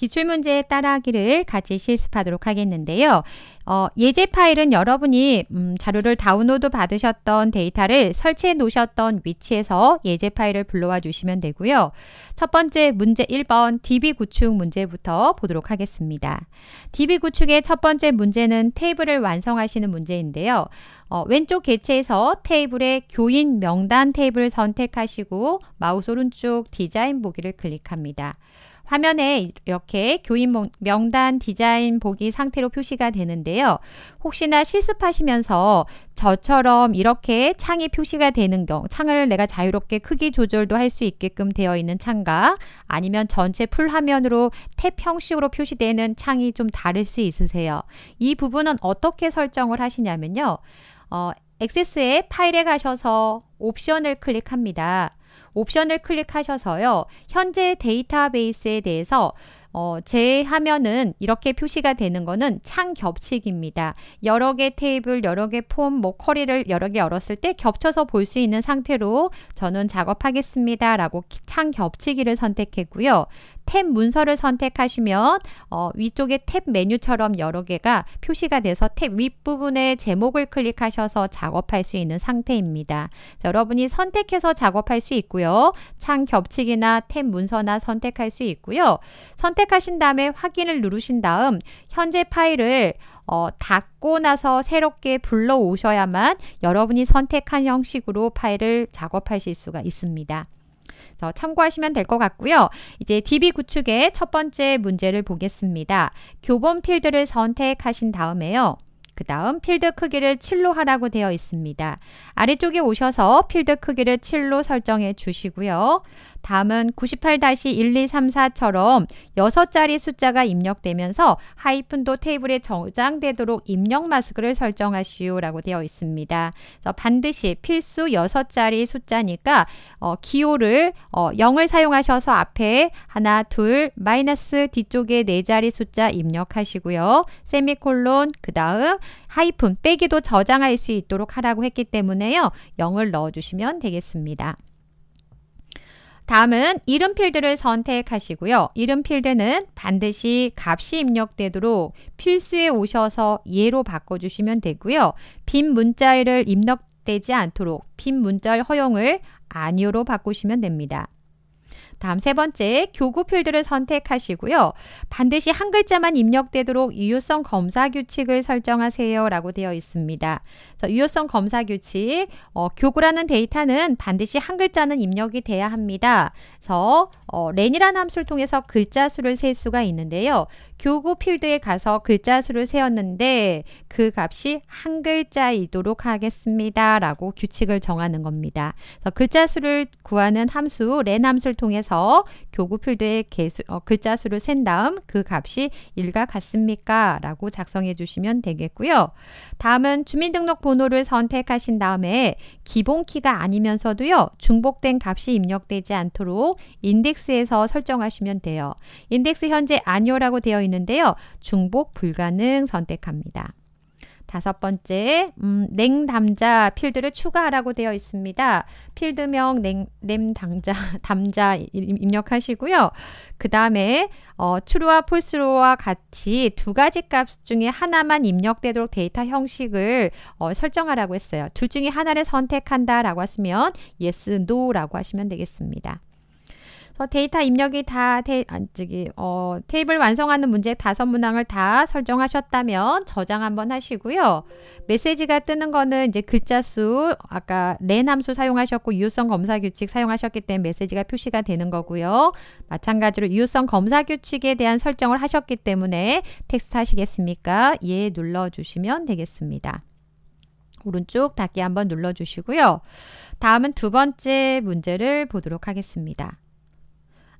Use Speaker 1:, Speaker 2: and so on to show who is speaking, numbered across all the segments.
Speaker 1: 기출문제 에 따라하기를 같이 실습하도록 하겠는데요. 어, 예제 파일은 여러분이 음, 자료를 다운로드 받으셨던 데이터를 설치해 놓으셨던 위치에서 예제 파일을 불러와 주시면 되고요. 첫 번째 문제 1번 DB 구축 문제부터 보도록 하겠습니다. DB 구축의 첫 번째 문제는 테이블을 완성하시는 문제인데요. 어, 왼쪽 개체에서 테이블의 교인 명단 테이블을 선택하시고 마우스 오른쪽 디자인 보기를 클릭합니다. 화면에 이렇게 교인 명단 디자인 보기 상태로 표시가 되는데요. 혹시나 실습하시면서 저처럼 이렇게 창이 표시가 되는 경우 창을 내가 자유롭게 크기 조절도 할 수 있게끔 되어 있는 창과 아니면 전체 풀 화면으로 탭 형식으로 표시되는 창이 좀 다를 수 있으세요. 이 부분은 어떻게 설정을 하시냐면요. 어, 액세스에 파일에 가셔서 옵션을 클릭합니다. 옵션을 클릭하셔서요. 현재 데이터베이스에 대해서 어, 제하면은 이렇게 표시가 되는 거는 창 겹치기입니다. 여러 개 테이블, 여러 개 폼, 뭐 커리를 여러 개 열었을 때 겹쳐서 볼 수 있는 상태로 저는 작업하겠습니다. 라고 창 겹치기를 선택했고요. 탭 문서를 선택하시면 어, 위쪽에 탭 메뉴처럼 여러 개가 표시가 돼서 탭 윗부분에 제목을 클릭하셔서 작업할 수 있는 상태입니다. 자, 여러분이 선택해서 작업할 수 있고요. 창 겹치기나 탭 문서나 선택할 수 있고요. 선택하신 다음에 확인을 누르신 다음 현재 파일을 어, 닫고 나서 새롭게 불러오셔야만 여러분이 선택한 형식으로 파일을 작업하실 수가 있습니다. 그래서 참고하시면 될 것 같고요. 이제 DB 구축의 첫 번째 문제를 보겠습니다. 교본 필드를 선택하신 다음에요. 그 다음 필드 크기를 7로 하라고 되어 있습니다. 아래쪽에 오셔서 필드 크기를 7로 설정해 주시고요. 다음은 98-1234처럼 6자리 숫자가 입력되면서 하이픈도 테이블에 저장되도록 입력 마스크를 설정하시오 라고 되어 있습니다. 그래서 반드시 필수 6자리 숫자니까 어, 기호를 어, 0을 사용하셔서 앞에 하나, 둘, 마이너스 뒤쪽에 4자리 숫자 입력하시고요. 세미콜론 그 다음 하이픈 빼기도 저장할 수 있도록 하라고 했기 때문에요. 0을 넣어주시면 되겠습니다. 다음은 이름 필드를 선택하시고요. 이름 필드는 반드시 값이 입력되도록 필수에 오셔서 예로 바꿔주시면 되고요. 빈문자를 입력되지 않도록 빈 문자열 허용을 아니오로 바꾸시면 됩니다. 다음 세 번째 교구 필드를 선택하시고요. 반드시 한 글자만 입력되도록 유효성 검사 규칙을 설정하세요라고 되어 있습니다. 그래서 유효성 검사 규칙 어, 교구라는 데이터는 반드시 한 글자는 입력이 돼야 합니다. 그래서 어, 렌이라는 함수를 통해서 글자 수를 셀 수가 있는데요. 교구 필드에 가서 글자 수를 세웠는데 그 값이 한 글자이도록 하겠습니다. 라고 규칙을 정하는 겁니다. 그래서 글자 수를 구하는 함수 len 함수를 통해서 교구 필드에 개수, 어, 글자 수를 센 다음 그 값이 1과 같습니까? 라고 작성해 주시면 되겠고요. 다음은 주민등록번호를 선택하신 다음에 기본키가 아니면서도요. 중복된 값이 입력되지 않도록 인덱스에서 설정하시면 돼요. 인덱스 현재 아니오라고 되어 있는 있는데요. 중복 불가능 선택합니다. 다섯 번째, 음, 냉담자 필드를 추가하라고 되어 있습니다. 필드명 냉, 냉담자, 담자 입력하시고요. 그 다음에 어, 추루와 폴스로와 같이 두 가지 값 중에 하나만 입력되도록 데이터 형식을 어, 설정하라고 했어요. 둘 중에 하나를 선택한다라고 하시면 yes, no라고 하시면 되겠습니다. 그래서 어, 데이터 입력이 다 데, 아, 저기, 어, 테이블 완성하는 문제 다섯 문항을 다 설정하셨다면 저장 한번 하시고요. 메시지가 뜨는 거는 이제 글자 수, 아까 렌 함수 사용하셨고 유효성 검사 규칙 사용하셨기 때문에 메시지가 표시가 되는 거고요. 마찬가지로 유효성 검사 규칙에 대한 설정을 하셨기 때문에 텍스트 하시겠습니까? 예 눌러주시면 되겠습니다. 오른쪽 닫기 한번 눌러주시고요. 다음은 두 번째 문제를 보도록 하겠습니다.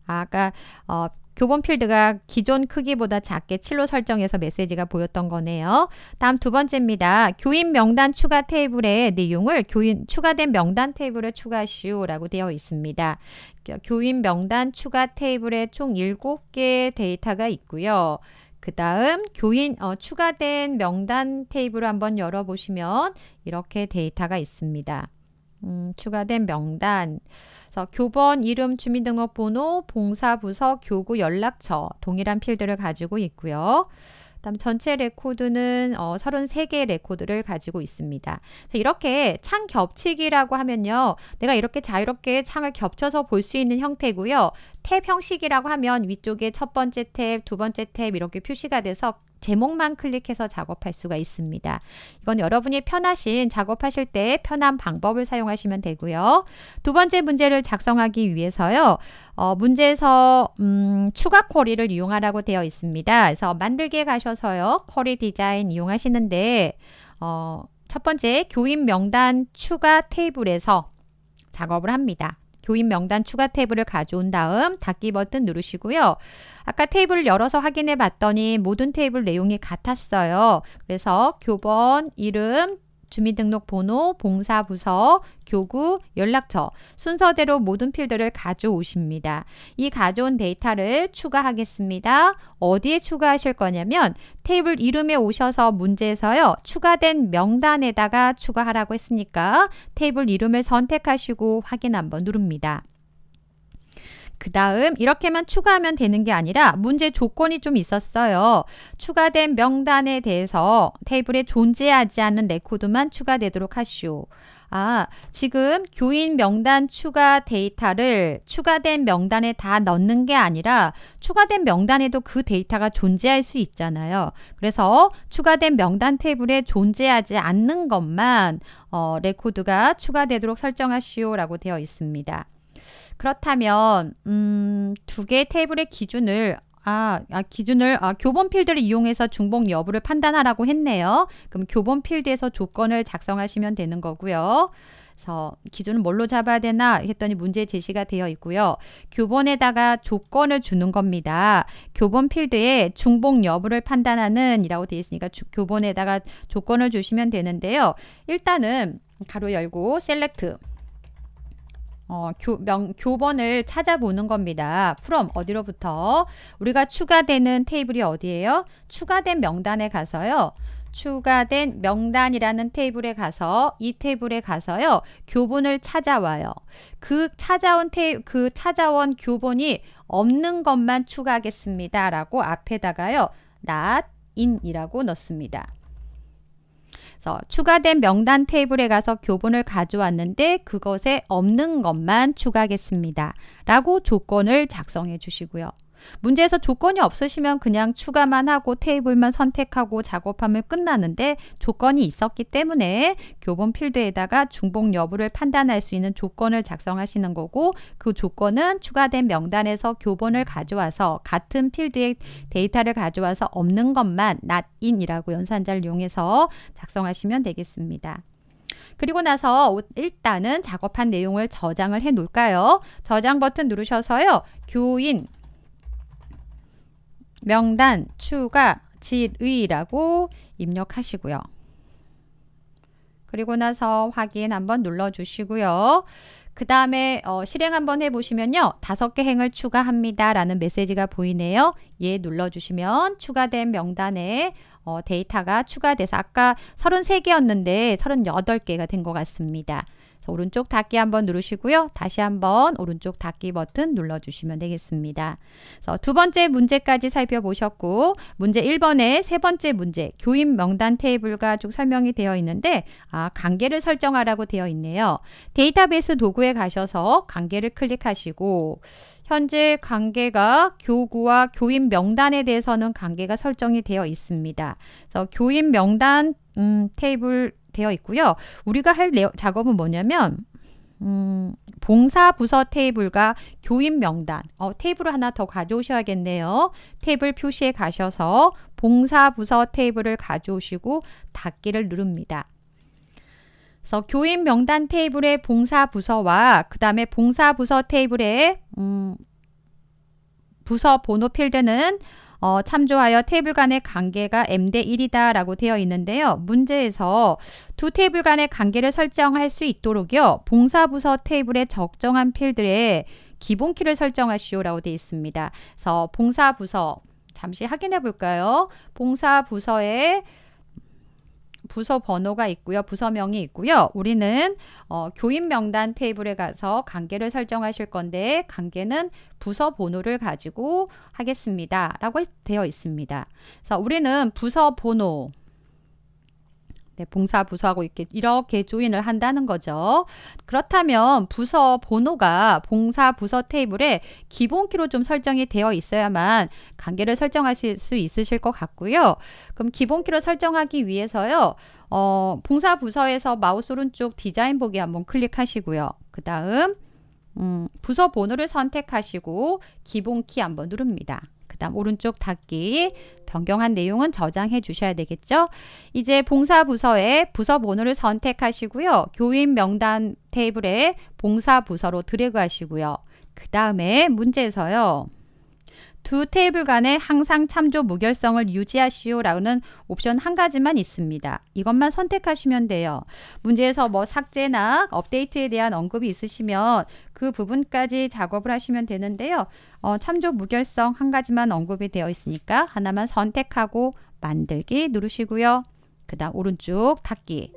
Speaker 1: 아까 어, 교본 필드가 기존 크기보다 작게 7로 설정해서 메시지가 보였던 거네요. 다음 두 번째입니다. 교인 명단 추가 테이블의 내용을 교인 추가된 명단 테이블에 추가하시오라고 되어 있습니다. 교인 명단 추가 테이블에 총 7개의 데이터가 있고요. 그 다음 교인 어, 추가된 명단 테이블을 한번 열어보시면 이렇게 데이터가 있습니다. 음, 추가된 명단 그래서 교번 이름 주민등록번호 봉사부서 교구 연락처 동일한 필드를 가지고 있고요. 다음 전체 레코드는 어, 33개의 레코드를 가지고 있습니다. 이렇게 창 겹치기라고 하면요. 내가 이렇게 자유롭게 창을 겹쳐서 볼 수 있는 형태고요. 탭 형식이라고 하면 위쪽에 첫 번째 탭, 두 번째 탭 이렇게 표시가 돼서 제목만 클릭해서 작업할 수가 있습니다. 이건 여러분이 편하신 작업하실 때 편한 방법을 사용하시면 되고요. 두 번째 문제를 작성하기 위해서요. 어, 문제에서 음, 추가 쿼리를 이용하라고 되어 있습니다. 그래서 만들기에 가셔서요. 쿼리 디자인 이용하시는데 어, 첫 번째 교인 명단 추가 테이블에서 작업을 합니다. 교인 명단 추가 테이블을 가져온 다음 닫기 버튼 누르시고요. 아까 테이블 열어서 확인해 봤더니 모든 테이블 내용이 같았어요. 그래서 교본 이름, 주민등록번호, 봉사부서, 교구, 연락처 순서대로 모든 필드를 가져오십니다. 이 가져온 데이터를 추가하겠습니다. 어디에 추가하실 거냐면 테이블 이름에 오셔서 문제에서요. 추가된 명단에다가 추가하라고 했으니까 테이블 이름을 선택하시고 확인 한번 누릅니다. 그 다음 이렇게만 추가하면 되는 게 아니라 문제 조건이 좀 있었어요. 추가된 명단에 대해서 테이블에 존재하지 않는 레코드만 추가되도록 하시오. 아, 지금 교인 명단 추가 데이터를 추가된 명단에 다 넣는 게 아니라 추가된 명단에도 그 데이터가 존재할 수 있잖아요. 그래서 추가된 명단 테이블에 존재하지 않는 것만 어, 레코드가 추가되도록 설정하시오라고 되어 있습니다. 그렇다면 음, 두 개의 테이블의 기준을 아, 아, 기준을 아, 교본 필드를 이용해서 중복 여부를 판단하라고 했네요. 그럼 교본 필드에서 조건을 작성하시면 되는 거고요. 그래서 기준은 뭘로 잡아야 되나 했더니 문제 제시가 되어 있고요. 교본에다가 조건을 주는 겁니다. 교본 필드에 중복 여부를 판단하는 이라고 되어 있으니까 주, 교본에다가 조건을 주시면 되는데요. 일단은 가로 열고 셀렉트 어, 교, 명, 교번을 찾아보는 겁니다. from 어디로부터 우리가 추가되는 테이블이 어디예요? 추가된 명단에 가서요. 추가된 명단이라는 테이블에 가서 이 테이블에 가서요. 교본을 찾아와요. 그 찾아온 테이 그 찾아온 교본이 없는 것만 추가하겠습니다라고 앞에다가요. not in이라고 넣습니다. 그래서 추가된 명단 테이블에 가서 교본을 가져왔는데 그것에 없는 것만 추가하겠습니다. 라고 조건을 작성해 주시고요. 문제에서 조건이 없으시면 그냥 추가만 하고 테이블만 선택하고 작업하면 끝나는데 조건이 있었기 때문에 교본 필드에다가 중복 여부를 판단할 수 있는 조건을 작성하시는 거고 그 조건은 추가된 명단에서 교본을 가져와서 같은 필드에 데이터를 가져와서 없는 것만 not in이라고 연산자를 이용해서 작성하시면 되겠습니다. 그리고 나서 일단은 작업한 내용을 저장을 해 놓을까요? 저장 버튼 누르셔서요. 교인 명단 추가 질의라고 입력하시고요. 그리고 나서 확인 한번 눌러주시고요. 그 다음에 어, 실행 한번 해보시면요. 다섯 개 행을 추가합니다. 라는 메시지가 보이네요. 예 눌러주시면 추가된 명단에 어, 데이터가 추가돼서 아까 33개였는데 38개가 된 것 같습니다. 오른쪽 닫기 한번 누르시고요. 다시 한번 오른쪽 닫기 버튼 눌러주시면 되겠습니다. 그래서 두 번째 문제까지 살펴보셨고 문제 1번에 세 번째 문제 교인 명단 테이블과 쭉 설명이 되어 있는데 아 관계를 설정하라고 되어 있네요. 데이터베이스 도구에 가셔서 관계를 클릭하시고 현재 관계가 교구와 교인 명단에 대해서는 관계가 설정이 되어 있습니다. 그래서 교인 명단 음, 테이블 되어 있고요. 우리가 할 내용, 작업은 뭐냐면 음, 봉사 부서 테이블과 교인 명단 어, 테이블을 하나 더 가져오셔야겠네요. 테이블 표시에 가셔서 봉사 부서 테이블을 가져오시고 닫기를 누릅니다. 그래서 교인 명단 테이블의 봉사 부서와 그 다음에 봉사 부서 테이블의 음, 부서 번호 필드는 어, 참조하여 테이블 간의 관계가 m 대 1이다 라고 되어 있는데요. 문제에서 두 테이블 간의 관계를 설정할 수 있도록요. 봉사부서 테이블의 적정한 필드에 기본키를 설정하시오 라고 되어 있습니다. 그래서 봉사부서 잠시 확인해 볼까요? 봉사부서에 부서 번호가 있고요. 부서명이 있고요. 우리는 어, 교인 명단 테이블에 가서 관계를 설정하실 건데 관계는 부서 번호를 가지고 하겠습니다. 라고 되어 있습니다. 그래서 우리는 부서 번호 네, 봉사 부서하고 이렇게 이렇게 조인을 한다는 거죠. 그렇다면 부서 번호가 봉사 부서 테이블에 기본키로 좀 설정이 되어 있어야만 관계를 설정하실 수 있으실 것 같고요. 그럼 기본키로 설정하기 위해서요. 어, 봉사 부서에서 마우스 오른쪽 디자인 보기 한번 클릭하시고요. 그 다음 음, 부서 번호를 선택하시고 기본키 한번 누릅니다. 다음 오른쪽 닫기 변경한 내용은 저장해 주셔야 되겠죠. 이제 봉사부서에 부서 번호를 선택하시고요. 교인 명단 테이블에 봉사부서로 드래그 하시고요. 그 다음에 문제에서요. 두 테이블 간에 항상 참조 무결성을 유지하시오 라는 옵션 한 가지만 있습니다. 이것만 선택하시면 돼요. 문제에서 뭐 삭제나 업데이트에 대한 언급이 있으시면 그 부분까지 작업을 하시면 되는데요. 어, 참조 무결성 한 가지만 언급이 되어 있으니까 하나만 선택하고 만들기 누르시고요. 그 다음 오른쪽 닫기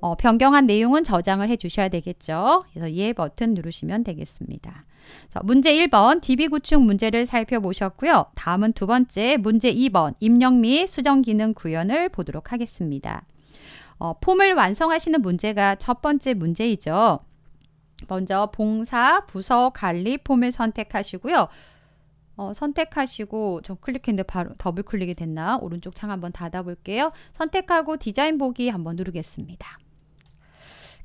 Speaker 1: 어, 변경한 내용은 저장을 해 주셔야 되겠죠. 그래서 예 버튼 누르시면 되겠습니다. 자, 문제 1번 DB 구축 문제를 살펴보셨고요. 다음은 두 번째 문제 2번 입력 및 수정 기능 구현을 보도록 하겠습니다. 어, 폼을 완성하시는 문제가 첫 번째 문제이죠. 먼저 봉사, 부서, 관리 폼을 선택하시고요. 어, 선택하시고 좀 클릭했는데 바로 더블 클릭이 됐나? 오른쪽 창 한번 닫아볼게요. 선택하고 디자인 보기 한번 누르겠습니다.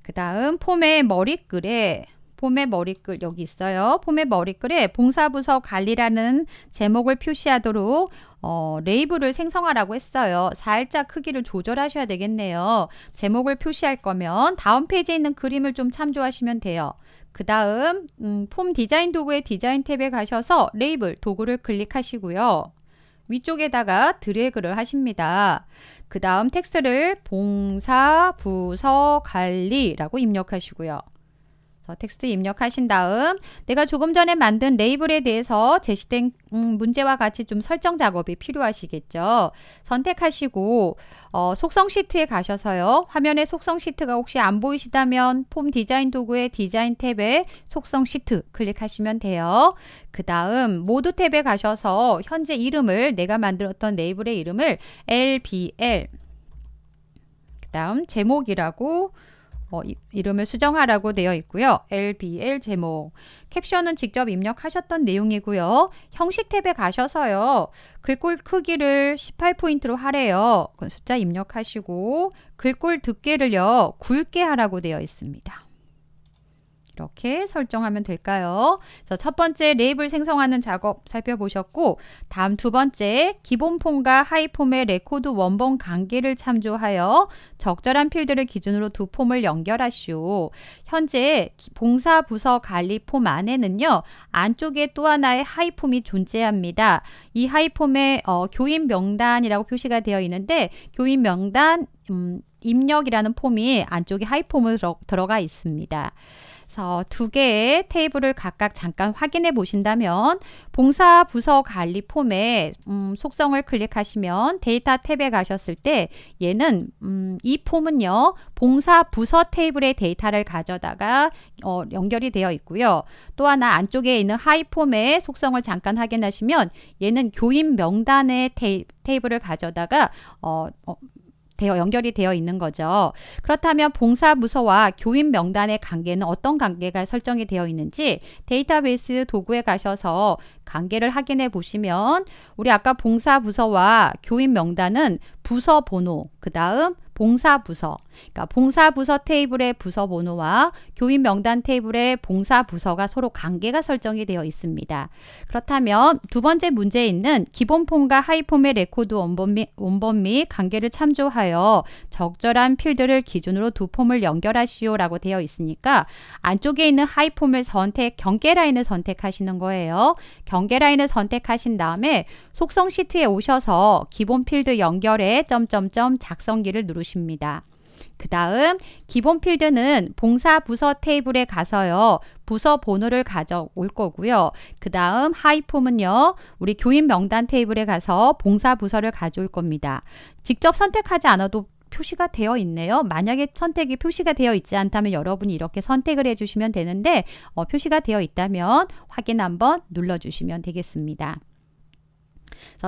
Speaker 1: 그 다음 폼의 머리글에 봄의 머리글 여기 있어요. 봄의 머리글에 봉사부서 관리라는 제목을 표시하도록 어, 레이블을 생성하라고 했어요. 살짝 크기를 조절하셔야 되겠네요. 제목을 표시할 거면 다음 페이지에 있는 그림을 좀 참조하시면 돼요. 그 다음 음, 폼 디자인 도구의 디자인 탭에 가셔서 레이블 도구를 클릭하시고요. 위쪽에다가 드래그를 하십니다. 그 다음 텍스트를 봉사, 부서, 관리라고 입력하시고요. 어, 텍스트 입력하신 다음 내가 조금 전에 만든 레이블에 대해서 제시된 음, 문제와 같이 좀 설정 작업이 필요하시겠죠. 선택하시고 어, 속성 시트에 가셔서요. 화면에 속성 시트가 혹시 안 보이시다면 폼 디자인 도구의 디자인 탭에 속성 시트 클릭하시면 돼요. 그 다음 모드 탭에 가셔서 현재 이름을 내가 만들었던 레이블의 이름을 LBL 그 다음 제목이라고 어, 이, 름을 수정하라고 되어 있고요. LBL 제목. 캡션은 직접 입력하셨던 내용이고요. 형식 탭에 가셔서요. 글꼴 크기를 18포인트로 하래요. 숫자 입력하시고 글꼴 두께를요. 굵게 하라고 되어 있습니다. 이렇게 설정하면 될까요? 그래서 첫 번째 레이 생성하는 작업 살펴보셨고 다음 두 번째 기본 폼과 하이 폼의 레코드 원본 관계를 참조하여 적절한 필드를 기준으로 두 폼을 연결하시오. 현재 봉사 부서 관리 폼 안에는요. 안쪽에 또 하나의 하이 폼이 존재합니다. 이 하이 폼에 어, 교인 명단이라고 표시가 되어 있는데 교인 명단 음, 입력이라는 폼이 안쪽에 하이 폼으로 들어가 있습니다. 그서두 개의 테이블을 각각 잠깐 확인해 보신다면 봉사 부서 관리 폼에 음, 속성을 클릭하시면 데이터 탭에 가셨을 때 얘는 음, 이 폼은요 봉사 부서 테이블의 데이터를 가져다가 어, 연결이 되어 있고요 또 하나 안쪽에 있는 하이 폼에 속성을 잠깐 확인하시면 얘는 교인 명단의 테이, 테이블을 가져다가 어, 어, 되어 연결이 되어 있는 거죠. 그렇다면 봉사부서와 교인 명단의 관계는 어떤 관계가 설정이 되어 있는지 데이터베이스 도구에 가셔서 관계를 확인해 보시면 우리 아까 봉사부서와 교인 명단은 부서 번호, 그 다음 봉사부서, 그러니까 봉사부서 테이블의 부서 번호와 교인 명단 테이블의 봉사부서가 서로 관계가 설정이 되어 있습니다. 그렇다면 두 번째 문제에 있는 기본폼과 하이폼의 레코드 원본 및, 원본 및 관계를 참조하여 적절한 필드를 기준으로 두 폼을 연결하시오 라고 되어 있으니까 안쪽에 있는 하이폼을 선택, 경계 라인을 선택하시는 거예요. 경계 라인을 선택하신 다음에 속성 시트에 오셔서 기본 필드 연결에 점점점 작성기를 누르시면 보십니다. 그 다음 기본 필드는 봉사 부서 테이블에 가서요. 부서 번호를 가져올 거고요. 그 다음 하이폼은요. 우리 교인 명단 테이블에 가서 봉사 부서를 가져올 겁니다. 직접 선택하지 않아도 표시가 되어 있네요. 만약에 선택이 표시가 되어 있지 않다면 여러분이 이렇게 선택을 해주시면 되는데 어, 표시가 되어 있다면 확인 한번 눌러주시면 되겠습니다.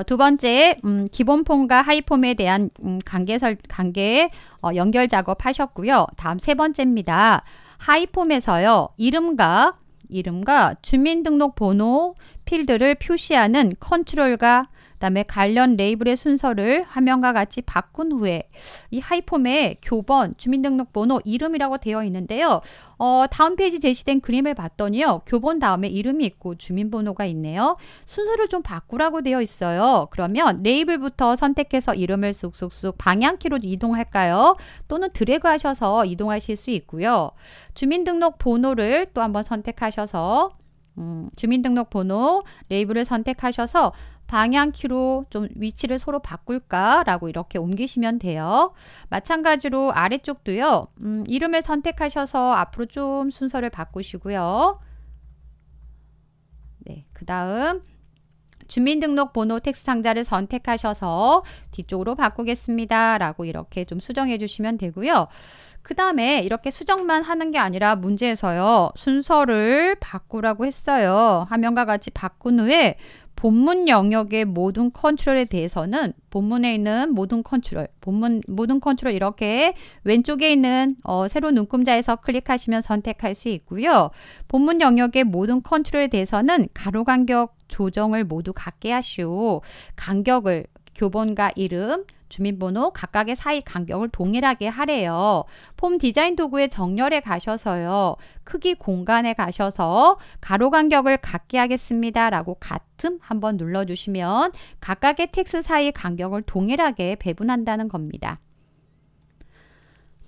Speaker 1: 두 번째 음, 기본폼과 하이폼에 대한 음, 관계설 관계의 어, 연결 작업하셨고요. 다음 세 번째입니다. 하이폼에서요. 이름과 이름과 주민등록번호 필드를 표시하는 컨트롤과 그다음에 관련 레이블의 순서를 화면과 같이 바꾼 후에 이 하이폼에 교번, 주민등록번호, 이름이라고 되어 있는데요. 어, 다음 페이지 제시된 그림을 봤더니요. 교본 다음에 이름이 있고 주민번호가 있네요. 순서를 좀 바꾸라고 되어 있어요. 그러면 레이블부터 선택해서 이름을 쑥쑥쑥 방향키로 이동할까요? 또는 드래그 하셔서 이동하실 수 있고요. 주민등록번호를 또 한번 선택하셔서 음, 주민등록번호 레이블을 선택하셔서 방향키로 좀 위치를 서로 바꿀까라고 이렇게 옮기시면 돼요. 마찬가지로 아래쪽도요. 음, 이름을 선택하셔서 앞으로 좀 순서를 바꾸시고요. 네, 그 다음 주민등록번호 텍스트 상자를 선택하셔서 뒤쪽으로 바꾸겠습니다. 라고 이렇게 좀 수정해 주시면 되고요. 그 다음에 이렇게 수정만 하는 게 아니라 문제에서요. 순서를 바꾸라고 했어요. 화면과 같이 바꾼 후에 본문 영역의 모든 컨트롤에 대해서는 본문에 있는 모든 컨트롤, 본문 모든 컨트롤 이렇게 왼쪽에 있는 어, 새로운 눈금자에서 클릭하시면 선택할 수 있고요. 본문 영역의 모든 컨트롤에 대해서는 가로 간격 조정을 모두 갖게 하시오. 간격을 교본과 이름, 주민번호 각각의 사이 간격을 동일하게 하래요. 폼 디자인 도구의 정렬에 가셔서요. 크기 공간에 가셔서 가로 간격을 같게 하겠습니다. 라고 같음 한번 눌러주시면 각각의 텍스 사이 간격을 동일하게 배분한다는 겁니다.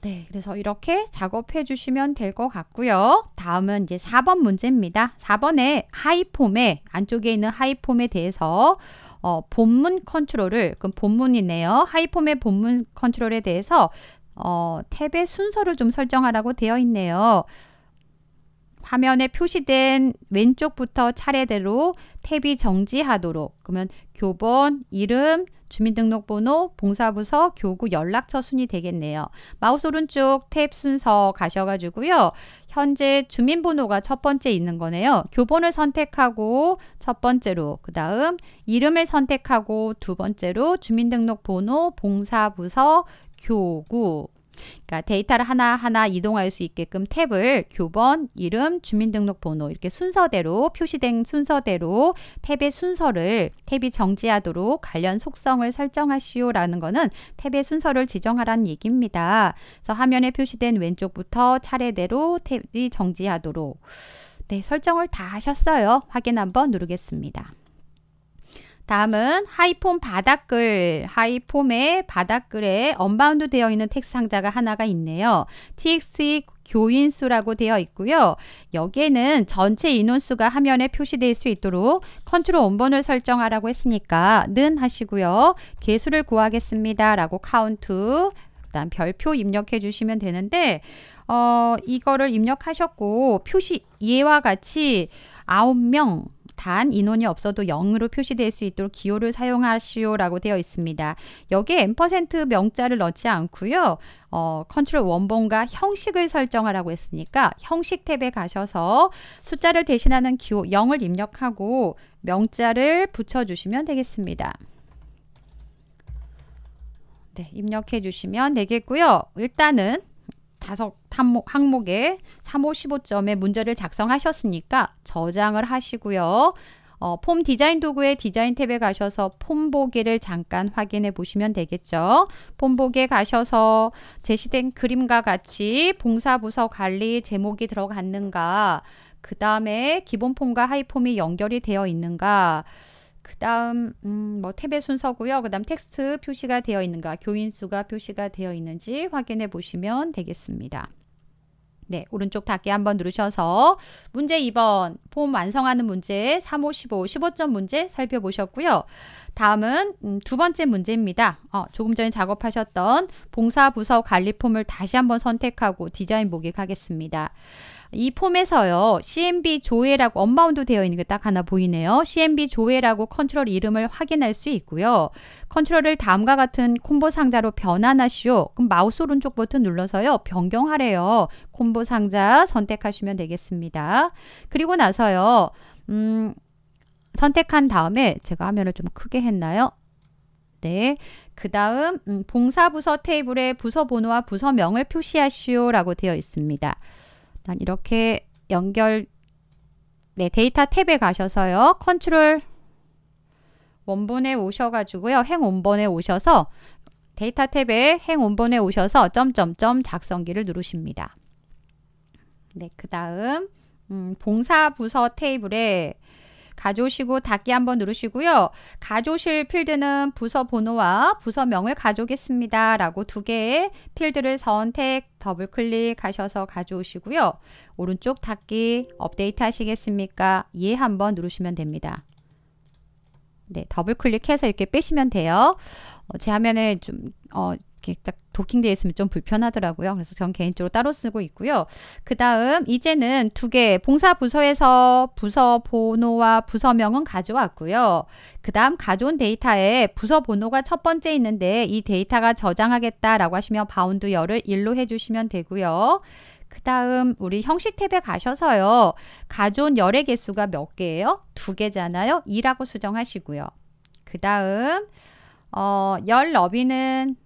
Speaker 1: 네, 그래서 이렇게 작업해 주시면 될 것 같고요. 다음은 이제 4번 문제입니다. 4번에 하이폼에 안쪽에 있는 하이폼에 대해서 어, 본문 컨트롤을 그럼 본문이네요. 하이폼의 본문 컨트롤에 대해서 어, 탭의 순서를 좀 설정하라고 되어 있네요. 화면에 표시된 왼쪽부터 차례대로 탭이 정지하도록 그러면 교본, 이름, 주민등록번호, 봉사부서, 교구, 연락처 순이 되겠네요. 마우스 오른쪽 탭 순서 가셔가지고요. 현재 주민번호가 첫 번째 있는 거네요. 교본을 선택하고 첫 번째로 그 다음 이름을 선택하고 두 번째로 주민등록번호, 봉사부서, 교구 그러니까 데이터를 하나하나 이동할 수 있게끔 탭을 교번, 이름, 주민등록번호 이렇게 순서대로 표시된 순서대로 탭의 순서를 탭이 정지하도록 관련 속성을 설정하시오라는 거는 탭의 순서를 지정하라는 얘기입니다. 그래서 화면에 표시된 왼쪽부터 차례대로 탭이 정지하도록 네, 설정을 다 하셨어요. 확인 한번 누르겠습니다. 다음은 하이폼 바닥글, 하이폼의 바닥글에 언바운드 되어 있는 텍스트 상자가 하나가 있네요. txt 교인수라고 되어 있고요. 여기에는 전체 인원수가 화면에 표시될 수 있도록 컨트롤 원본을 설정하라고 했으니까 는 하시고요. 개수를 구하겠습니다. 라고 카운트 일단 별표 입력해 주시면 되는데 어 이거를 입력하셨고 표시 예와 같이 9명 단 인원이 없어도 0으로 표시될 수 있도록 기호를 사용하시오라고 되어 있습니다. 여기에 엠 명자를 넣지 않고요. 어, 컨트롤 원본과 형식을 설정하라고 했으니까 형식 탭에 가셔서 숫자를 대신하는 기호 0을 입력하고 명자를 붙여주시면 되겠습니다. 네, 입력해 주시면 되겠고요. 일단은 다섯 항목에 3, 5, 15점의 문제를 작성하셨으니까 저장을 하시고요. 어, 폼 디자인 도구의 디자인 탭에 가셔서 폼 보기를 잠깐 확인해 보시면 되겠죠. 폼 보기에 가셔서 제시된 그림과 같이 봉사부서 관리 제목이 들어갔는가 그 다음에 기본 폼과 하이 폼이 연결이 되어 있는가 다음 음, 뭐 탭의 순서고요. 그 다음 텍스트 표시가 되어 있는가 교인수가 표시가 되어 있는지 확인해 보시면 되겠습니다. 네, 오른쪽 닫기 한번 누르셔서 문제 2번 폼 완성하는 문제 3, 5, 15, 15점 문제 살펴보셨고요. 다음은 음, 두 번째 문제입니다. 어, 조금 전에 작업하셨던 봉사부서 관리폼을 다시 한번 선택하고 디자인 보기 하겠습니다. 이 폼에서요. CMB 조회라고 언바운드 되어 있는 게 딱 하나 보이네요. CMB 조회라고 컨트롤 이름을 확인할 수 있고요. 컨트롤을 다음과 같은 콤보 상자로 변환하시오. 그럼 마우스 오른쪽 버튼 눌러서요. 변경하래요. 콤보 상자 선택하시면 되겠습니다. 그리고 나서요. 음, 선택한 다음에 제가 화면을 좀 크게 했나요? 네. 그 다음 음, 봉사부서 테이블에 부서 번호와 부서명을 표시하시오라고 되어 있습니다. 일단 이렇게 연결 네, 데이터 탭에 가셔서요. 컨트롤 원본에 오셔가지고요. 행 원본에 오셔서 데이터 탭에 행 원본에 오셔서 점점점 작성기를 누르십니다. 네, 그 다음 음, 봉사부서 테이블에 가져오시고 닫기 한번 누르시고요. 가져오실 필드는 부서 번호와 부서명을 가져오겠습니다. 라고 두 개의 필드를 선택 더블 클릭하셔서 가져오시고요. 오른쪽 닫기 업데이트 하시겠습니까? 예 한번 누르시면 됩니다. 네, 더블 클릭해서 이렇게 빼시면 돼요. 어, 제 화면에 좀 어, 이렇게 딱 도킹되어 있으면 좀 불편하더라고요. 그래서 전 개인적으로 따로 쓰고 있고요. 그 다음 이제는 두 개 봉사 부서에서 부서 번호와 부서명은 가져왔고요. 그 다음 가져온 데이터에 부서 번호가 첫 번째 있는데 이 데이터가 저장하겠다라고 하시면 바운드 열을 1로 해주시면 되고요. 그 다음 우리 형식 탭에 가셔서요. 가져온 열의 개수가 몇 개예요? 두 개잖아요. 2라고 수정하시고요. 그 다음 어, 열 너비는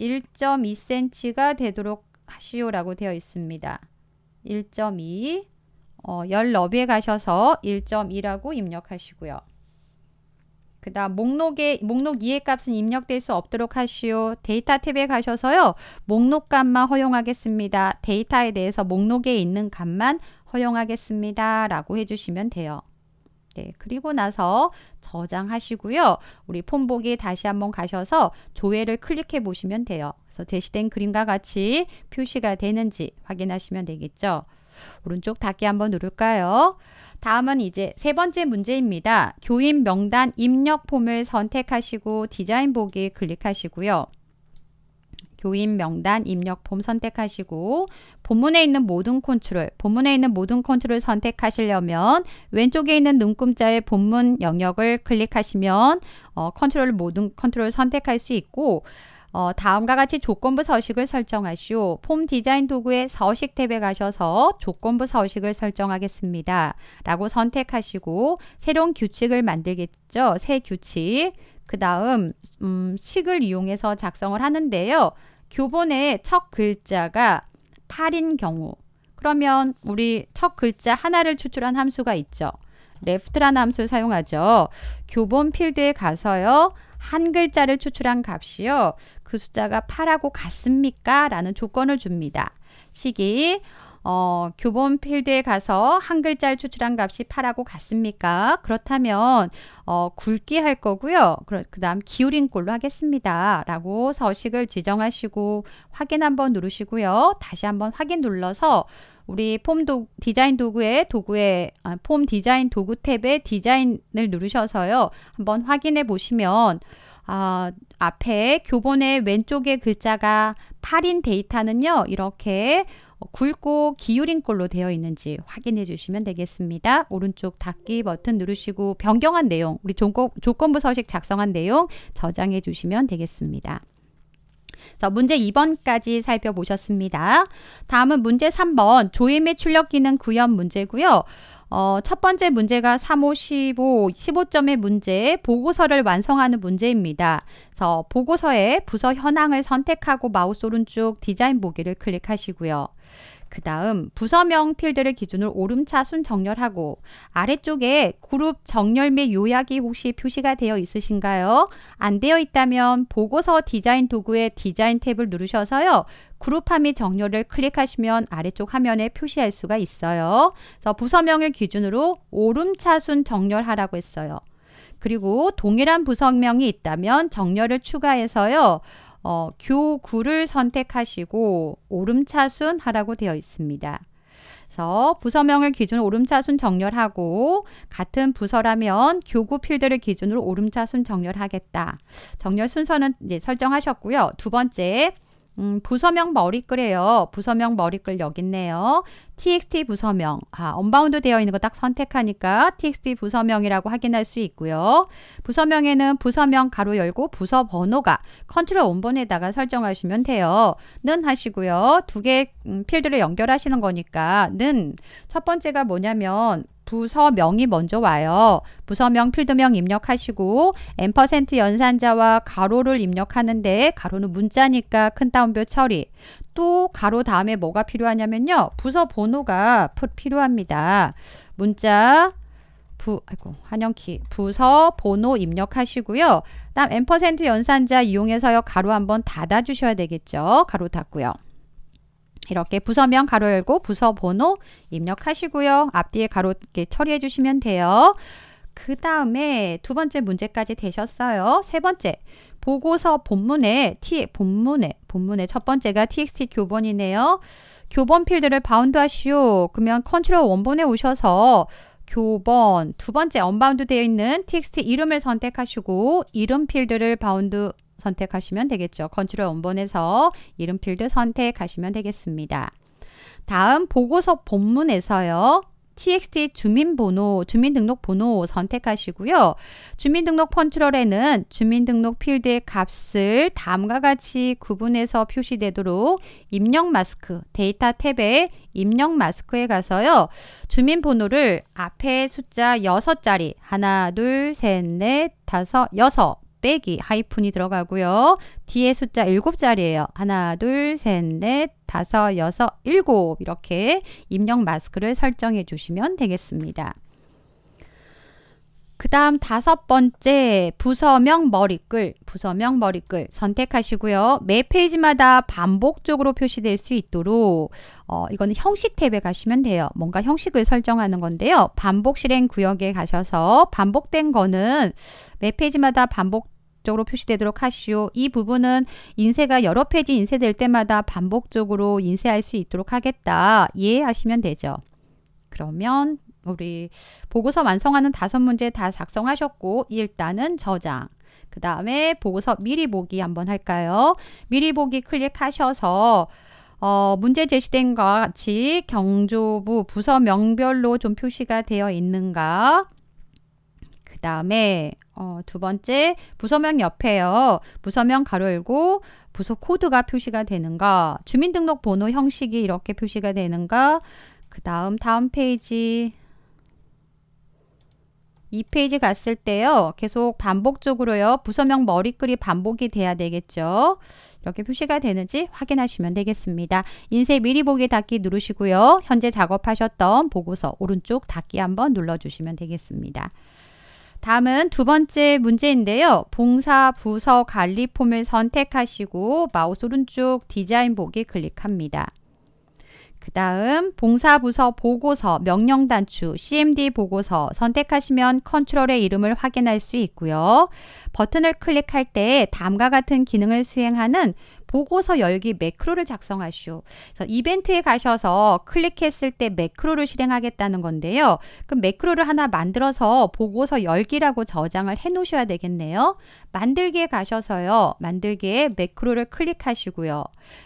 Speaker 1: 1.2cm가 되도록 하시오라고 되어 있습니다. 1.2 어, 1비에 가셔서 1.2라고 입력하시고요. 그 다음 목록에 목록 2의 값은 입력될 수 없도록 하시오. 데이터 탭에 가셔서요. 목록 값만 허용하겠습니다. 데이터에 대해서 목록에 있는 값만 허용하겠습니다. 라고 해주시면 돼요. 네, 그리고 나서 저장하시고요. 우리 폰보기 다시 한번 가셔서 조회를 클릭해 보시면 돼요. 그래서 제시된 그림과 같이 표시가 되는지 확인하시면 되겠죠. 오른쪽 닫기 한번 누를까요? 다음은 이제 세 번째 문제입니다. 교인 명단 입력 폼을 선택하시고 디자인 보기 클릭하시고요. 교인 명단 입력 폼 선택하시고 본문에 있는 모든 컨트롤, 본문에 있는 모든 컨트롤 선택하시려면 왼쪽에 있는 눈금자의 본문 영역을 클릭하시면 어, 컨트롤 모든 컨트롤 선택할 수 있고 어, 다음과 같이 조건부 서식을 설정하시오. 폼 디자인 도구의 서식 탭에 가셔서 조건부 서식을 설정하겠습니다. 라고 선택하시고 새로운 규칙을 만들겠죠. 새 규칙. 그 다음 음, 식을 이용해서 작성을 하는데요. 교본의 첫 글자가 8인 경우 그러면 우리 첫 글자 하나를 추출한 함수가 있죠. left라는 함수를 사용하죠. 교본 필드에 가서요. 한 글자를 추출한 값이요. 그 숫자가 8하고 같습니까? 라는 조건을 줍니다. 식이 어, 교본 필드에 가서 한 글자를 추출한 값이 8하고 같습니까? 그렇다면 어, 굵기 할 거고요. 그 다음 기울인 꼴로 하겠습니다. 라고 서식을 지정하시고 확인 한번 누르시고요. 다시 한번 확인 눌러서 우리 폼 도, 디자인 도구의 도구의 아, 폼 디자인 도구 탭에 디자인을 누르셔서요. 한번 확인해 보시면 아, 앞에 교본의 왼쪽에 글자가 8인 데이터는요. 이렇게 굵고 기울인 꼴로 되어 있는지 확인해 주시면 되겠습니다. 오른쪽 닫기 버튼 누르시고 변경한 내용, 우리 조건부 서식 작성한 내용 저장해 주시면 되겠습니다. 자, 문제 2번까지 살펴보셨습니다. 다음은 문제 3번 조임의 출력 기능 구현 문제고요. 어, 첫 번째 문제가 3호 15, 15점의 문제, 보고서를 완성하는 문제입니다. 그래서 보고서에 부서 현황을 선택하고 마우스 오른쪽 디자인 보기를 클릭하시고요. 그 다음 부서명 필드를 기준으로 오름차순 정렬하고 아래쪽에 그룹 정렬 및 요약이 혹시 표시가 되어 있으신가요? 안 되어 있다면 보고서 디자인 도구의 디자인 탭을 누르셔서요. 그룹함및 정렬을 클릭하시면 아래쪽 화면에 표시할 수가 있어요. 그래서 부서명을 기준으로 오름차순 정렬하라고 했어요. 그리고 동일한 부서명이 있다면 정렬을 추가해서요. 어, 교구를 선택하시고 오름차순 하라고 되어 있습니다. 그래서 부서명을 기준으로 오름차순 정렬하고 같은 부서라면 교구 필드를 기준으로 오름차순 정렬하겠다. 정렬 순서는 이제 설정하셨고요. 두 번째 음, 부서명 머리글이에요. 부서명 머리글 여기 있네요. txt 부서명. 아, 언바운드 되어 있는 거 딱 선택하니까 txt 부서명이라고 확인할 수 있고요. 부서명에는 부서명 가로 열고 부서 번호가 컨트롤 원본에다가 설정하시면 돼요. 는 하시고요. 두개 음, 필드를 연결하시는 거니까 는 첫 번째가 뭐냐면 부서명이 먼저 와요. 부서명, 필드명 입력하시고 n% 연산자와 가로를 입력하는데 가로는 문자니까 큰 따옴표 처리. 또 가로 다음에 뭐가 필요하냐면요. 부서 번호가 필요합니다. 문자 부, 아이고, 한영키, 부서, 번호 입력하시고요. 다음, n% 연산자 이용해서요, 가로 한번 닫아주셔야 되겠죠. 가로 닫고요. 이렇게 부서명 가로 열고 부서 번호 입력하시고요. 앞뒤에 가로 이렇게 처리해 주시면 돼요. 그 다음에 두 번째 문제까지 되셨어요. 세 번째 보고서 본문에 T 본문에 본문에 첫 번째가 TXT 교본이네요. 교본 필드를 바운드 하시오. 그러면 컨트롤 원본에 오셔서 교본 두 번째 언바운드 되어 있는 txt 이름을 선택하시고 이름 필드를 바운드 선택하시면 되겠죠. 컨트롤 원본에서 이름 필드 선택하시면 되겠습니다. 다음 보고서 본문에서요. txt 주민번호, 주민등록번호 선택하시고요. 주민등록 컨트롤에는 주민등록 필드의 값을 다음과 같이 구분해서 표시되도록 입력 마스크, 데이터 탭에 입력 마스크에 가서요. 주민번호를 앞에 숫자 6자리 하나, 둘, 셋, 넷, 다섯, 여섯 빼기 하이픈이 들어가고요. 뒤에 숫자 7자리예요. 하나, 둘, 셋, 넷, 다섯, 여섯, 일곱 이렇게 입력 마스크를 설정해 주시면 되겠습니다. 그 다음 다섯 번째 부서명 머리글, 부서명 머리글 선택하시고요. 매 페이지마다 반복적으로 표시될 수 있도록 어, 이거는 형식 탭에 가시면 돼요. 뭔가 형식을 설정하는 건데요. 반복 실행 구역에 가셔서 반복된 거는 매 페이지마다 반복 적으로 표시되도록 하시오. 이 부분은 인쇄가 여러 페이지 인쇄될 때마다 반복적으로 인쇄할 수 있도록 하겠다. 이해하시면 되죠. 그러면 우리 보고서 완성하는 다섯 문제 다 작성하셨고 일단은 저장 그 다음에 보고서 미리 보기 한번 할까요? 미리 보기 클릭하셔서 어, 문제 제시된 것 같이 경조부 부서 명별로 좀 표시가 되어 있는가 그 다음에 어, 두 번째 부서명 옆에요. 부서명 가로 열고 부서 코드가 표시가 되는가 주민등록번호 형식이 이렇게 표시가 되는가 그 다음 다음 페이지 2페이지 갔을 때요. 계속 반복적으로요. 부서명 머리글이 반복이 돼야 되겠죠. 이렇게 표시가 되는지 확인하시면 되겠습니다. 인쇄 미리 보기 닫기 누르시고요. 현재 작업하셨던 보고서 오른쪽 닫기 한번 눌러주시면 되겠습니다. 다음은 두 번째 문제인데요. 봉사 부서 관리 폼을 선택하시고 마우스 오른쪽 디자인 보기 클릭합니다. 그 다음 봉사부서 보고서, 명령단추, CMD 보고서 선택하시면 컨트롤의 이름을 확인할 수 있고요. 버튼을 클릭할 때 다음과 같은 기능을 수행하는 보고서 열기 매크로를 작성하시오. 그래서 이벤트에 가셔서 클릭했을 때 매크로를 실행하겠다는 건데요. 그럼 매크로를 하나 만들어서 보고서 열기라고 저장을 해 놓으셔야 되겠네요. 만들기에 가셔서요. 만들기에 매크로를 클릭하시고요.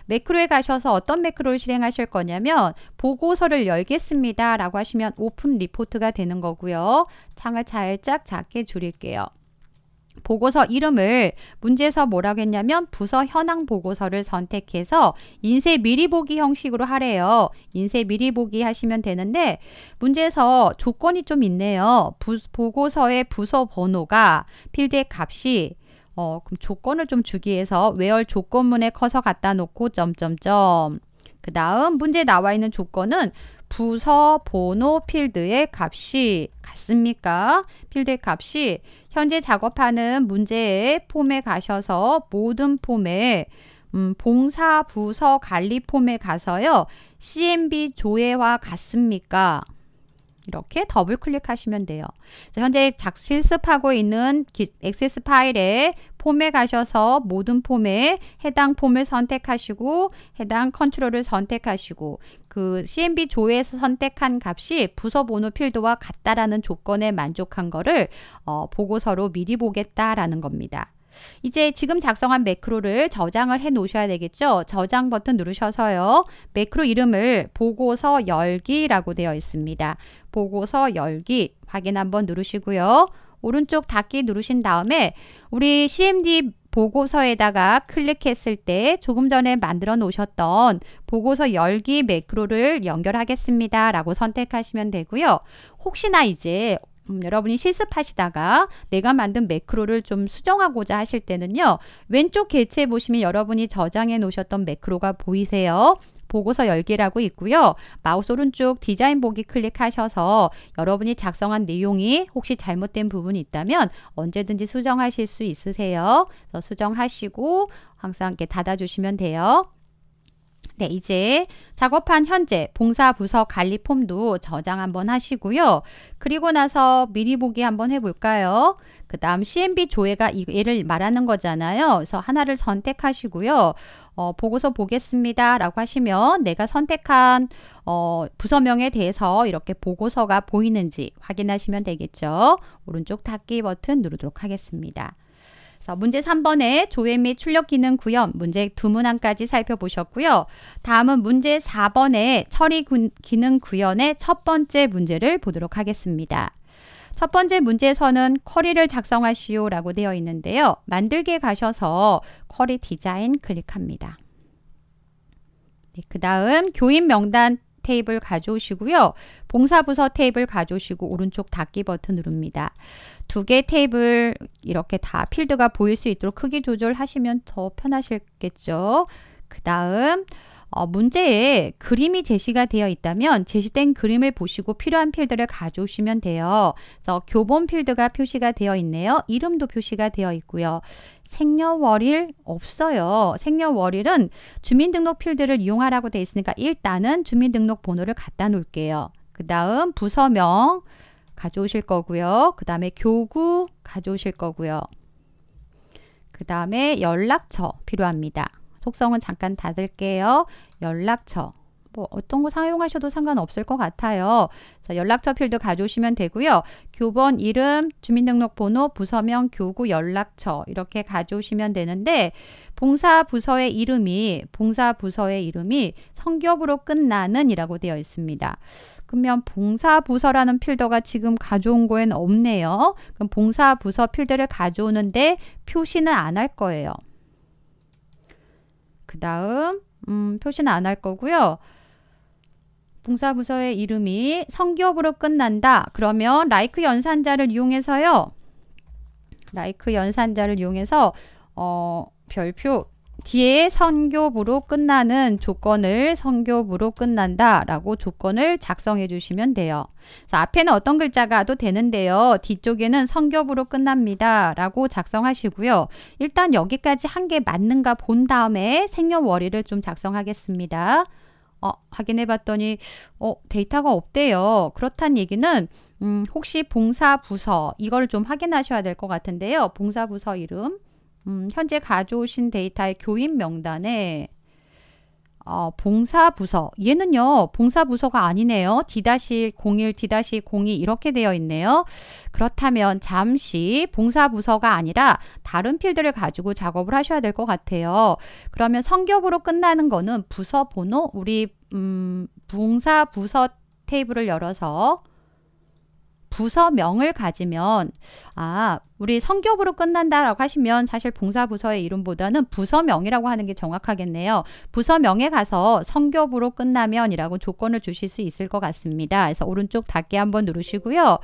Speaker 1: 매크로에 가셔서 어떤 매크로를 실행하실 거냐면 보고서를 열겠습니다 라고 하시면 오픈 리포트가 되는 거고요. 창을 살짝 작게 줄일게요. 보고서 이름을 문제에서 뭐라고 했냐면 부서 현황 보고서를 선택해서 인쇄 미리 보기 형식으로 하래요. 인쇄 미리 보기 하시면 되는데 문제에서 조건이 좀 있네요. 부, 보고서의 부서 번호가 필드의 값이 어, 그럼 조건을 좀 주기 위해서 외열 조건문에 커서 갖다 놓고 점점점 그 다음 문제 에 나와 있는 조건은 부서 번호 필드의 값이 같습니까? 필드의 값이 현재 작업하는 문제의 폼에 가셔서 모든 폼에 음, 봉사 부서 관리 폼에 가서요. CMB 조회와 같습니까? 이렇게 더블 클릭하시면 돼요. 현재 작 실습하고 있는 액세스 파일에 폼에 가셔서 모든 폼에 해당 폼을 선택하시고 해당 컨트롤을 선택하시고 그 CMB 조에서 선택한 값이 부서 번호 필드와 같다라는 조건에 만족한 거를 어, 보고서로 미리 보겠다라는 겁니다. 이제 지금 작성한 매크로를 저장을 해 놓으셔야 되겠죠. 저장 버튼 누르셔서요. 매크로 이름을 보고서 열기라고 되어 있습니다. 보고서 열기 확인 한번 누르시고요. 오른쪽 닫기 누르신 다음에 우리 CMD 보고서에다가 클릭했을 때 조금 전에 만들어 놓으셨던 보고서 열기 매크로를 연결하겠습니다 라고 선택하시면 되고요. 혹시나 이제 음, 여러분이 실습하시다가 내가 만든 매크로를 좀 수정하고자 하실 때는요. 왼쪽 개체 보시면 여러분이 저장해 놓으셨던 매크로가 보이세요. 보고서 열기라고 있고요. 마우스 오른쪽 디자인 보기 클릭하셔서 여러분이 작성한 내용이 혹시 잘못된 부분이 있다면 언제든지 수정하실 수 있으세요. 수정하시고 항상 이렇게 닫아주시면 돼요. 네, 이제 작업한 현재 봉사 부서 관리 폼도 저장 한번 하시고요. 그리고 나서 미리 보기 한번 해볼까요? 그 다음 CMB 조회가 이, 얘를 말하는 거잖아요. 그래서 하나를 선택하시고요. 어, 보고서 보겠습니다. 라고 하시면 내가 선택한 어, 부서명에 대해서 이렇게 보고서가 보이는지 확인하시면 되겠죠. 오른쪽 닫기 버튼 누르도록 하겠습니다. 그래서 문제 3번에 조회 및 출력 기능 구현 문제 두 문항까지 살펴보셨고요. 다음은 문제 4번에 처리 기능 구현의 첫 번째 문제를 보도록 하겠습니다. 첫 번째 문제에서는 쿼리를 작성하시오 라고 되어 있는데요. 만들기에 가셔서 쿼리 디자인 클릭합니다. 네, 그 다음 교인 명단 테이블 가져오시고요. 봉사부서 테이블 가져오시고 오른쪽 닫기 버튼 누릅니다. 두 개 테이블 이렇게 다 필드가 보일 수 있도록 크기 조절하시면 더 편하실겠죠. 그 다음 어, 문제에 그림이 제시가 되어 있다면 제시된 그림을 보시고 필요한 필드를 가져오시면 돼요. 그래서 교본 필드가 표시가 되어 있네요. 이름도 표시가 되어 있고요. 생년월일 없어요. 생년월일은 주민등록 필드를 이용하라고 되어 있으니까 일단은 주민등록번호를 갖다 놓을게요. 그 다음 부서명 가져오실 거고요. 그 다음에 교구 가져오실 거고요. 그 다음에 연락처 필요합니다. 속성은 잠깐 닫을게요. 연락처. 뭐 어떤 거 사용하셔도 상관없을 것 같아요. 자, 연락처 필드 가져오시면 되고요. 교본 이름, 주민등록번호, 부서명, 교구 연락처 이렇게 가져오시면 되는데 봉사 부서의 이름이 봉사 부서의 이름이 성격으로 끝나는이라고 되어 있습니다. 그러면 봉사 부서라는 필더가 지금 가져온 거엔 없네요. 그럼 봉사 부서 필드를 가져오는데 표시는 안 할 거예요. 그 다음 음, 표시는 안 할 거고요. 봉사부서의 이름이 성기업으로 끝난다. 그러면 라이크 연산자를 이용해서요. 라이크 연산자를 이용해서 어, 별표 뒤에 선교부로 끝나는 조건을 선교부로 끝난다 라고 조건을 작성해 주시면 돼요. 앞에는 어떤 글자가도 되는데요. 뒤쪽에는 선교부로 끝납니다 라고 작성하시고요. 일단 여기까지 한 게 맞는가 본 다음에 생년월일을 좀 작성하겠습니다. 어, 확인해 봤더니 어, 데이터가 없대요. 그렇다는 얘기는 음, 혹시 봉사부서 이걸 좀 확인하셔야 될 것 같은데요. 봉사부서 이름 음, 현재 가져오신 데이터의 교인 명단에 어, 봉사부서 얘는요 봉사부서가 아니네요 D-01, D-02 이렇게 되어 있네요 그렇다면 잠시 봉사부서가 아니라 다른 필드를 가지고 작업을 하셔야 될 것 같아요 그러면 성격으로 끝나는 거는 부서 번호 우리 음, 봉사부서 테이블을 열어서 부서명을 가지면 아 우리 성격으로 끝난다라고 하시면 사실 봉사부서의 이름보다는 부서명이라고 하는 게 정확하겠네요. 부서명에 가서 성격으로 끝나면이라고 조건을 주실 수 있을 것 같습니다. 그래서 오른쪽 닫기 한번 누르시고요.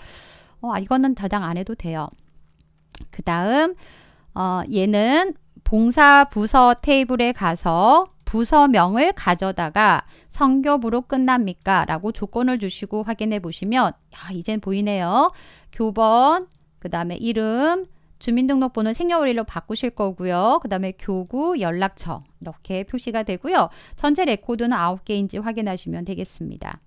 Speaker 1: 어, 아, 이거는 저장 안 해도 돼요. 그 다음 어, 얘는 봉사부서 테이블에 가서 부서명을 가져다가 성교부로 끝납니까? 라고 조건을 주시고 확인해 보시면 야, 이젠 보이네요. 교번, 그 다음에 이름, 주민등록번호 생년월일로 바꾸실 거고요. 그 다음에 교구, 연락처 이렇게 표시가 되고요. 전체 레코드는 아 개인지 확인하시면 되겠습니다.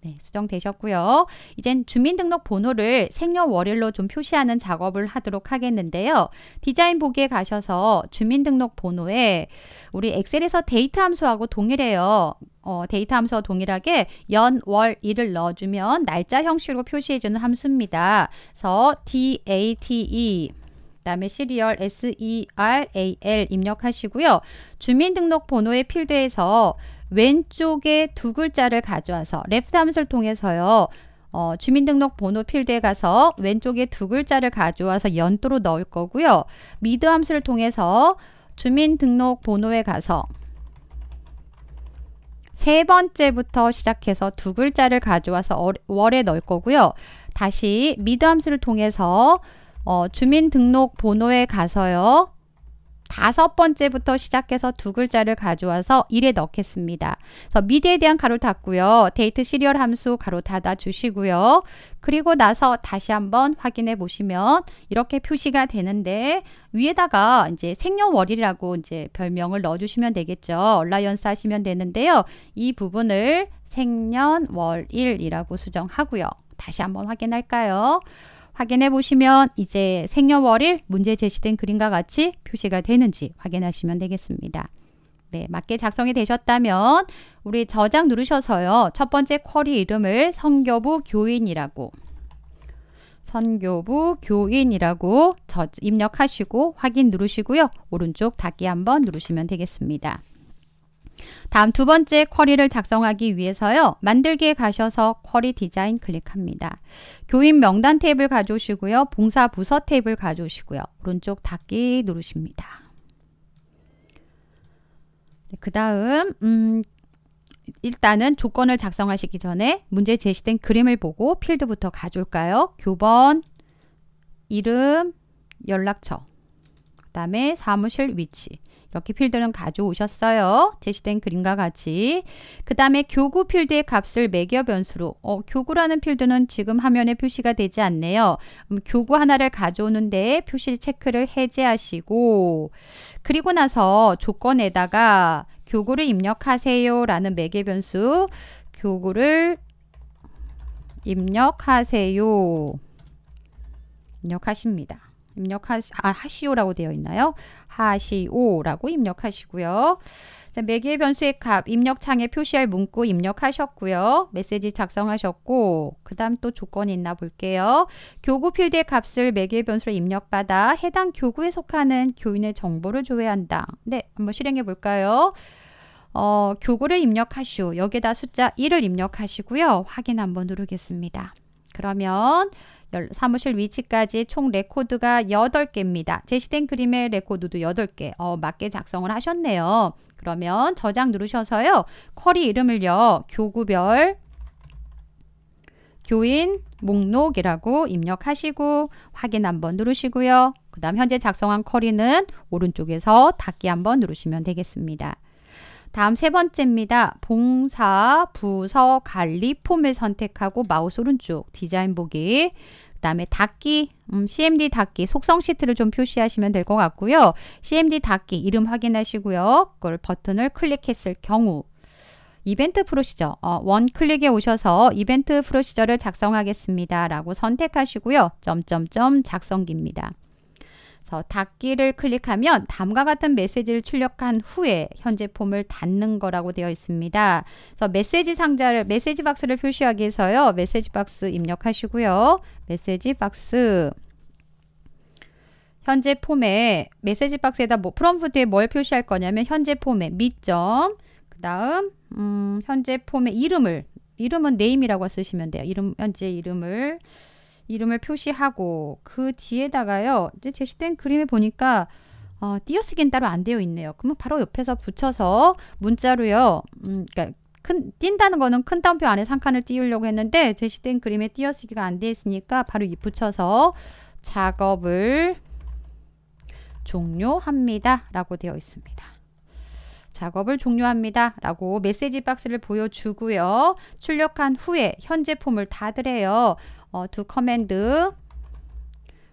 Speaker 1: 네, 수정되셨고요. 이젠 주민등록번호를 생년월일로 좀 표시하는 작업을 하도록 하겠는데요. 디자인 보기에 가셔서 주민등록번호에 우리 엑셀에서 데이트 함수하고 동일해요. 어, 데이터 함수와 동일하게 연, 월, 일을 넣어주면 날짜 형식으로 표시해주는 함수입니다. 그래서 DATE 그 다음에 시리얼 SERAL 입력하시고요. 주민등록번호의 필드에서 왼쪽에 두 글자를 가져와서 l e f 함수를 통해서요. 어, 주민등록번호 필드에 가서 왼쪽에 두 글자를 가져와서 연도로 넣을 거고요. 미드 함수를 통해서 주민등록번호에 가서 세 번째부터 시작해서 두 글자를 가져와서 어, 월에 넣을 거고요. 다시 미드 함수를 통해서 어, 주민등록번호에 가서요. 다섯 번째부터 시작해서 두 글자를 가져와서 1에 넣겠습니다. 그래서 미디에 대한 가로 닫고요. 데이트 시리얼 함수 가로 닫아 주시고요. 그리고 나서 다시 한번 확인해 보시면 이렇게 표시가 되는데 위에다가 이제 생년월일이라고 이제 별명을 넣어 주시면 되겠죠. 얼라이언스 하시면 되는데요. 이 부분을 생년월일이라고 수정하고요. 다시 한번 확인할까요? 확인해 보시면 이제 생년월일 문제 제시된 그림과 같이 표시가 되는지 확인하시면 되겠습니다. 네, 맞게 작성이 되셨다면 우리 저장 누르셔서요. 첫 번째 쿼리 이름을 선교부 교인이라고 선교부 교인이라고 입력하시고 확인 누르시고요. 오른쪽 닫기 한번 누르시면 되겠습니다. 다음 두 번째 쿼리를 작성하기 위해서요. 만들기에 가셔서 쿼리 디자인 클릭합니다. 교인 명단 탭을 가져오시고요. 봉사 부서 탭을 가져오시고요. 오른쪽 닫기 누르십니다. 네, 그 다음 음, 일단은 조건을 작성하시기 전에 문제 제시된 그림을 보고 필드부터 가져올까요? 교번, 이름, 연락처, 그 다음에 사무실 위치 이렇게 필드는 가져오셨어요. 제시된 그림과 같이. 그 다음에 교구 필드의 값을 매겨 변수로 어, 교구라는 필드는 지금 화면에 표시가 되지 않네요. 음, 교구 하나를 가져오는데 표시 체크를 해제하시고 그리고 나서 조건에다가 교구를 입력하세요 라는 매개 변수 교구를 입력하세요 입력하십니다. 입력하시오라고 아, 되어 있나요? 하시오라고 입력하시고요. 자, 매개 변수의 값 입력창에 표시할 문구 입력하셨고요. 메시지 작성하셨고 그 다음 또 조건이 있나 볼게요. 교구 필드의 값을 매개 변수로 입력받아 해당 교구에 속하는 교인의 정보를 조회한다. 네, 한번 실행해 볼까요? 어, 교구를 입력하시오. 여기에다 숫자 1을 입력하시고요. 확인 한번 누르겠습니다. 그러면 사무실 위치까지 총 레코드가 8개입니다. 제시된 그림의 레코드도 8개. 어, 맞게 작성을 하셨네요. 그러면 저장 누르셔서요. 쿼리 이름을요. 교구별 교인 목록이라고 입력하시고 확인 한번 누르시고요. 그 다음 현재 작성한 쿼리는 오른쪽에서 닫기 한번 누르시면 되겠습니다. 다음 세 번째입니다. 봉사, 부서, 관리 폼을 선택하고 마우스 오른쪽 디자인 보기 그 다음에 닫기, 음, CMD 닫기, 속성 시트를 좀 표시하시면 될 것 같고요. CMD 닫기 이름 확인하시고요. 그걸 버튼을 클릭했을 경우 이벤트 프로시저, 어, 원 클릭에 오셔서 이벤트 프로시저를 작성하겠습니다. 라고 선택하시고요. 점점점 작성기입니다. 그래서 닫기를 클릭하면 다음과 같은 메시지를 출력한 후에 현재 폼을 닫는 거라고 되어 있습니다. 그래서 메시지 상자를 메시지 박스를 표시하기 위해서요. 메시지 박스 입력하시고요. 메시지 박스 현재 폼에 메시지 박스에다 뭐 프롬프트에 뭘 표시할 거냐면 현재 폼에 밑점 그다음 음, 현재 폼의 이름을 이름은 네임이라고 쓰시면 돼요. 이름 현재 이름을 이름을 표시하고 그 뒤에다가요. 이제 제시된 그림에 보니까 어, 띄어쓰기는 따로 안 되어 있네요. 그러면 바로 옆에서 붙여서 문자로요. 음, 그러니까 큰, 띈다는 거는 큰 따옴표 안에 상칸을 띄우려고 했는데 제시된 그림에 띄어쓰기가 안 되어 있으니까 바로 이 붙여서 작업을 종료합니다. 라고 되어 있습니다. 작업을 종료합니다. 라고 메시지 박스를 보여주고요. 출력한 후에 현재 폼을 닫으래요. 어, 두 커맨드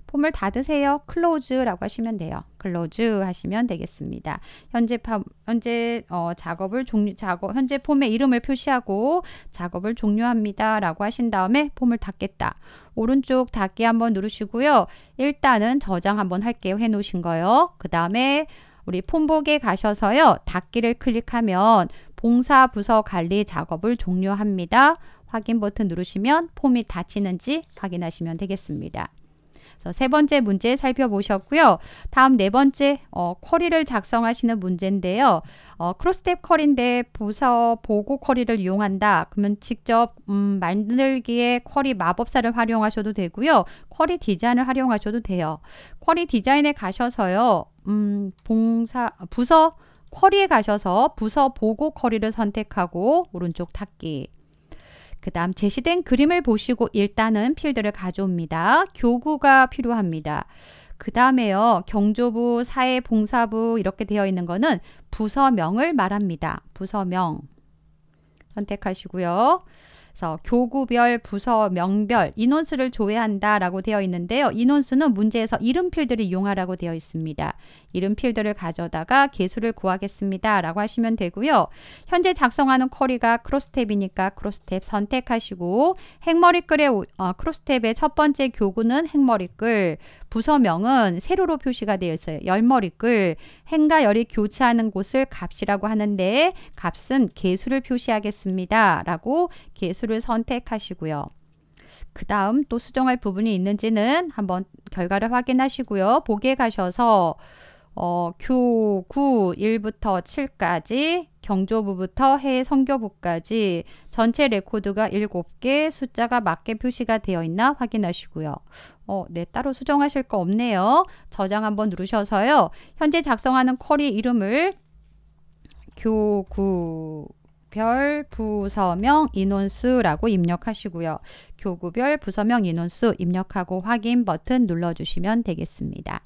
Speaker 1: 폼을 닫으세요. 클로즈라고 하시면 돼요. 클로즈 하시면 되겠습니다. 현재 파, 현재 어, 작업을 종료 작업 현재 폼의 이름을 표시하고 작업을 종료합니다라고 하신 다음에 폼을 닫겠다. 오른쪽 닫기 한번 누르시고요. 일단은 저장 한번 할게요. 해 놓으신 거요. 그다음에 우리 폼복에 가셔서요. 닫기를 클릭하면 봉사 부서 관리 작업을 종료합니다. 확인 버튼 누르시면 폼이 닫히는지 확인하시면 되겠습니다. 세 번째 문제 살펴보셨고요. 다음 네 번째 어, 쿼리를 작성하시는 문제인데요. 어, 크로스탭 쿼리인데 보서 보고 쿼리를 이용한다. 그러면 직접 음, 만들기에 쿼리 마법사를 활용하셔도 되고요. 쿼리 디자인을 활용하셔도 돼요. 쿼리 디자인에 가셔서요. 음, 봉사 부서 쿼리에 가셔서 부서 보고 쿼리를 선택하고 오른쪽 닫기 그 다음 제시된 그림을 보시고 일단은 필드를 가져옵니다. 교구가 필요합니다. 그 다음에요. 경조부, 사회봉사부 이렇게 되어 있는 거는 부서명을 말합니다. 부서명 선택하시고요. 그래서 교구별, 부서, 명별, 인원수를 조회한다 라고 되어 있는데요. 인원수는 문제에서 이름 필드를 이용하라고 되어 있습니다. 이름 필드를 가져다가 개수를 구하겠습니다. 라고 하시면 되고요. 현재 작성하는 쿼리가 크로스탭이니까 크로스탭 선택하시고 행머리글의 어, 크로스탭의 첫 번째 교구는 행머리글 부서명은 세로로 표시가 되어 있어요. 열머리글 행과 열이 교차하는 곳을 값이라고 하는데 값은 개수를 표시하겠습니다. 라고 개수를 선택하시고요. 그 다음 또 수정할 부분이 있는지는 한번 결과를 확인하시고요. 보기에 가셔서 어, 교구 1부터 7까지 경조부부터 해외 성교부까지 전체 레코드가 7개 숫자가 맞게 표시가 되어 있나 확인하시고요. 어, 네, 따로 수정하실 거 없네요. 저장 한번 누르셔서요. 현재 작성하는 쿼리 이름을 교구 교구별 부서명 인원수라고 입력하시고요. 교구별 부서명 인원수 입력하고 확인 버튼 눌러주시면 되겠습니다.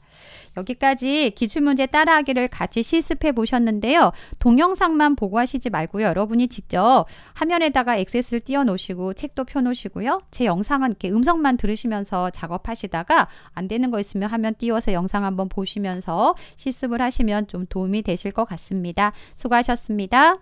Speaker 1: 여기까지 기출문제 따라하기를 같이 실습해 보셨는데요. 동영상만 보고 하시지 말고요. 여러분이 직접 화면에다가 액세스를 띄워놓으시고 책도 펴놓으시고요. 제 영상은 이렇게 음성만 들으시면서 작업하시다가 안 되는 거 있으면 화면 띄워서 영상 한번 보시면서 실습을 하시면 좀 도움이 되실 것 같습니다. 수고하셨습니다.